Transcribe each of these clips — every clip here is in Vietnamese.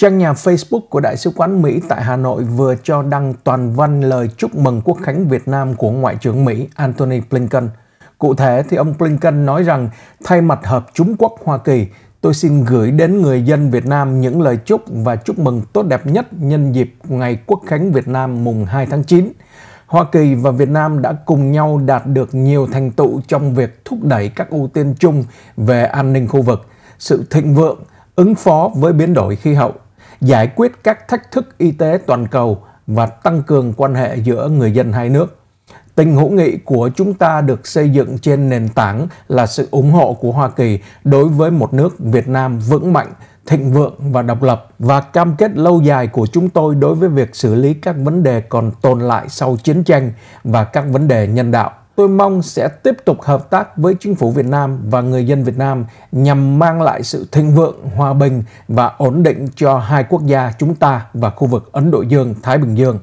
Trang nhà Facebook của Đại sứ quán Mỹ tại Hà Nội vừa cho đăng toàn văn lời chúc mừng quốc khánh Việt Nam của Ngoại trưởng Mỹ Antony Blinken. Cụ thể thì ông Blinken nói rằng thay mặt Hợp Trung Quốc Hoa Kỳ, tôi xin gửi đến người dân Việt Nam những lời chúc và chúc mừng tốt đẹp nhất nhân dịp ngày Quốc khánh Việt Nam mùng 2 tháng 9. Hoa Kỳ và Việt Nam đã cùng nhau đạt được nhiều thành tựu trong việc thúc đẩy các ưu tiên chung về an ninh khu vực, sự thịnh vượng, ứng phó với biến đổi khí hậu giải quyết các thách thức y tế toàn cầu và tăng cường quan hệ giữa người dân hai nước. Tình hữu nghị của chúng ta được xây dựng trên nền tảng là sự ủng hộ của Hoa Kỳ đối với một nước Việt Nam vững mạnh, thịnh vượng và độc lập và cam kết lâu dài của chúng tôi đối với việc xử lý các vấn đề còn tồn lại sau chiến tranh và các vấn đề nhân đạo tôi mong sẽ tiếp tục hợp tác với chính phủ Việt Nam và người dân Việt Nam nhằm mang lại sự thịnh vượng, hòa bình và ổn định cho hai quốc gia chúng ta và khu vực Ấn Độ Dương-Thái Bình Dương.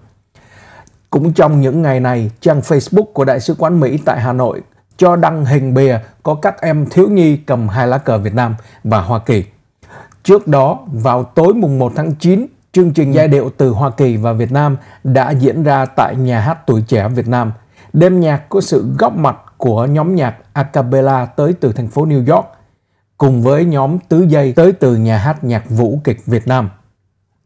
Cũng trong những ngày này, trang Facebook của Đại sứ quán Mỹ tại Hà Nội cho đăng hình bìa có các em thiếu nhi cầm hai lá cờ Việt Nam và Hoa Kỳ. Trước đó, vào tối mùng 1 tháng 9, chương trình giai điệu từ Hoa Kỳ và Việt Nam đã diễn ra tại nhà hát tuổi trẻ Việt Nam – đêm nhạc có sự góp mặt của nhóm nhạc Acapella tới từ thành phố New York, cùng với nhóm Tứ Dây tới từ nhà hát nhạc vũ kịch Việt Nam.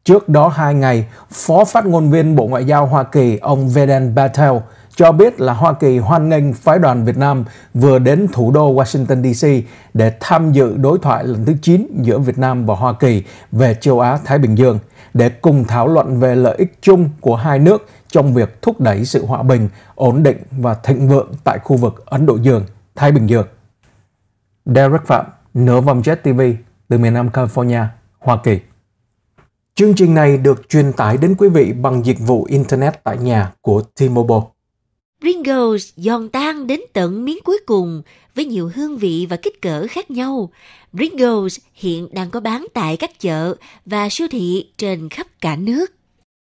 Trước đó hai ngày, Phó Phát ngôn viên Bộ Ngoại giao Hoa Kỳ ông Veden Patel cho biết là Hoa Kỳ hoan nghênh phái đoàn Việt Nam vừa đến thủ đô Washington DC để tham dự đối thoại lần thứ 9 giữa Việt Nam và Hoa Kỳ về châu Á Thái Bình Dương để cùng thảo luận về lợi ích chung của hai nước trong việc thúc đẩy sự hòa bình, ổn định và thịnh vượng tại khu vực Ấn Độ Dương, Thái Bình Dương. Derek Phạm, nửa vòng jet TV từ miền Nam California, Hoa Kỳ. Chương trình này được truyền tải đến quý vị bằng dịch vụ Internet tại nhà của T-Mobile. Pringles giòn tan đến tận miếng cuối cùng với nhiều hương vị và kích cỡ khác nhau. Pringles hiện đang có bán tại các chợ và siêu thị trên khắp cả nước.